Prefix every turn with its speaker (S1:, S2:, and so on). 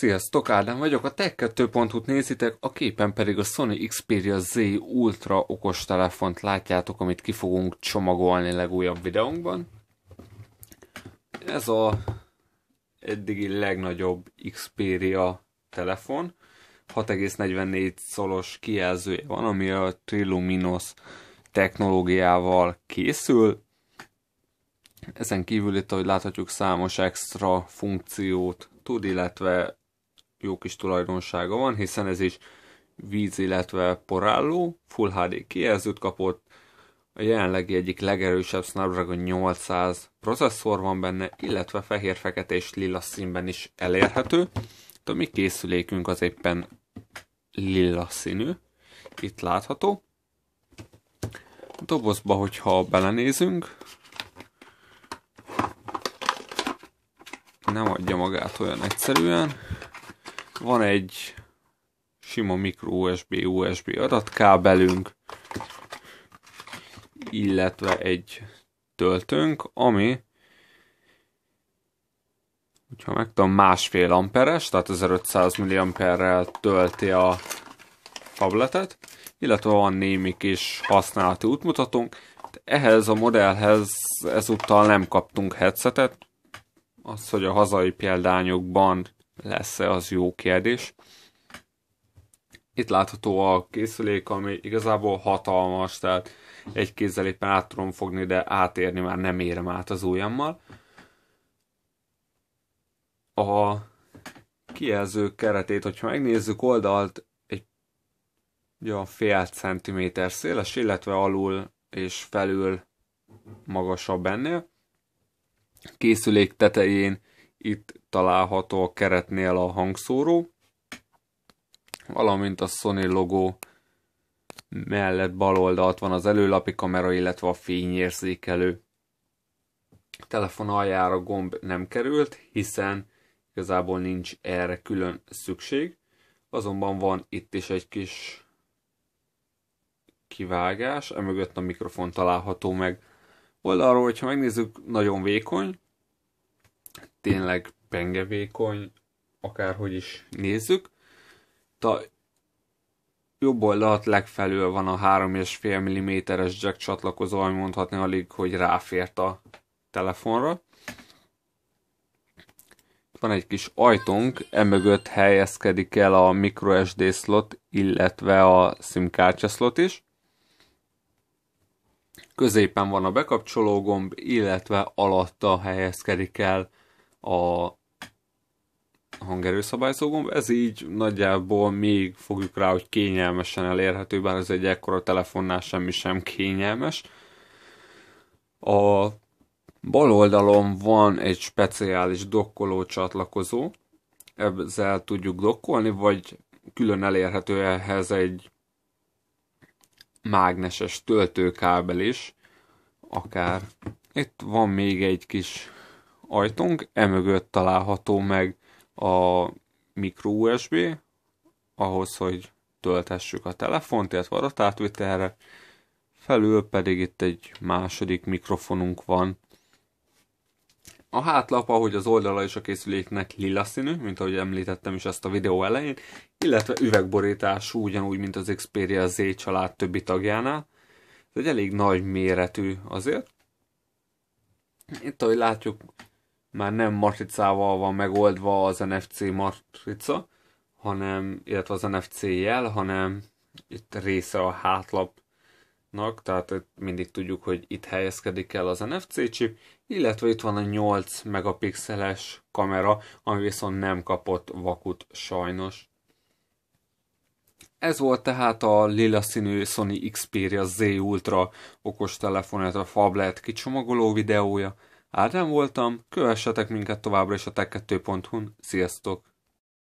S1: Sziasztok, Ádám vagyok, a tech 2 t nézitek, a képen pedig a Sony Xperia Z Ultra okos telefont látjátok, amit ki fogunk csomagolni legújabb videónkban. Ez a eddigi legnagyobb Xperia telefon. 6,44 szolos kijelzője van, ami a Triluminos technológiával készül. Ezen kívül itt, ahogy láthatjuk, számos extra funkciót tud, illetve jó kis tulajdonsága van, hiszen ez is víz, illetve porálló, Full HD kijelzőt kapott, a jelenlegi egyik legerősebb Snapdragon 800 processzor van benne, illetve fehér-fekete és lila színben is elérhető. De a mi készülékünk az éppen lila színű, itt látható. A dobozba, hogyha belenézünk, nem adja magát olyan egyszerűen van egy sima micro USB, USB adatkábelünk, illetve egy töltőnk, ami hogyha meg tudom, másfél amperes, tehát 1500 milliamperrel tölti a tabletet, illetve van némi kis használati útmutatónk. Ehhez a modellhez ezúttal nem kaptunk headsetet, az, hogy a hazai példányokban lesz-e, az jó kérdés. Itt látható a készülék, ami igazából hatalmas, tehát egy kézzel éppen át tudom fogni, de átérni már nem érem át az ujjammal. A kijelző keretét, hogyha megnézzük oldalt, egy olyan fél centiméter széles, illetve alul és felül magasabb ennél. Készülék tetején itt található a keretnél a hangszóró, valamint a Sony logó mellett bal oldalt van az előlapi kamera, illetve a fényérzékelő. A telefon aljára gomb nem került, hiszen igazából nincs erre külön szükség. Azonban van itt is egy kis kivágás, emögött a mikrofon található meg. Oldalról, hogyha megnézzük, nagyon vékony, tényleg pengevékony, akárhogy is nézzük. Ta jobb oldalt legfelül van a 3,5 mm-es jack csatlakozó, ami mondhatni alig, hogy ráfért a telefonra. Van egy kis ajtónk, emögött helyezkedik el a microSD slot, illetve a SIM-kártya slot is. Középen van a bekapcsoló gomb, illetve alatta helyezkedik el a hangerőszabályzó gomb, ez így nagyjából még fogjuk rá, hogy kényelmesen elérhető, bár ez egy ekkora telefonnál semmi sem kényelmes. A bal oldalon van egy speciális dokkoló csatlakozó, ezzel tudjuk dokkolni, vagy külön elérhető ehhez egy mágneses töltőkábel is, akár. Itt van még egy kis ajtónk, emögött található meg a micro USB, ahhoz, hogy töltessük a telefont, illetve a adatátvitelre, felül pedig itt egy második mikrofonunk van. A hátlap, ahogy az oldala is a készüléknek lila színű, mint ahogy említettem is ezt a videó elején, illetve üvegborítású, ugyanúgy, mint az Xperia Z család többi tagjánál. Ez egy elég nagy méretű azért. Itt, ahogy látjuk, már nem matricával van megoldva az NFC matrica, hanem, illetve az NFC jel, hanem itt része a hátlapnak, tehát mindig tudjuk, hogy itt helyezkedik el az NFC chip, illetve itt van a 8 megapixeles kamera, ami viszont nem kapott vakut sajnos. Ez volt tehát a lila színű Sony Xperia Z Ultra okostelefon, a Fablet kicsomagoló videója. Ádám voltam, kövessetek minket továbbra is a tech2.hu-n, sziasztok!